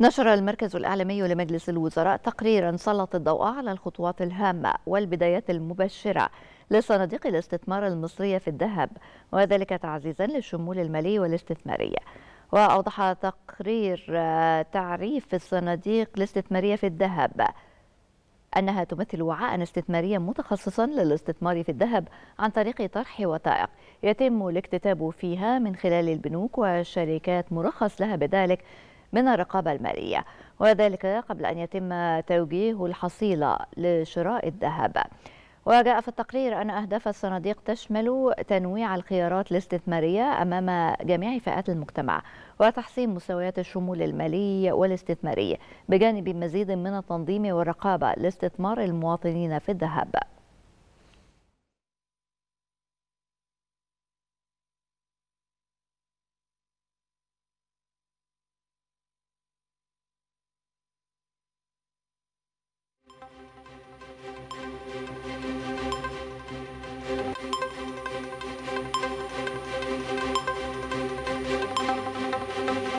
نشر المركز الإعلامي لمجلس الوزراء تقريرا سلط الضوء على الخطوات الهامة والبدايات المبشرة لصناديق الاستثمار المصرية في الذهب وذلك تعزيزا للشمول المالي والاستثماري وأوضح تقرير آه، تعريف الصناديق الاستثمارية في الذهب أنها تمثل وعاء استثماريا متخصصا للاستثمار في الذهب عن طريق طرح وثائق يتم الاكتتاب فيها من خلال البنوك وشركات مرخص لها بذلك من الرقابة المالية وذلك قبل أن يتم توجيه الحصيلة لشراء الذهب وجاء في التقرير أن أهداف الصناديق تشمل تنويع الخيارات الاستثمارية أمام جميع فئات المجتمع وتحسين مستويات الشمول المالي والاستثماري بجانب مزيد من التنظيم والرقابة لاستثمار المواطنين في الذهب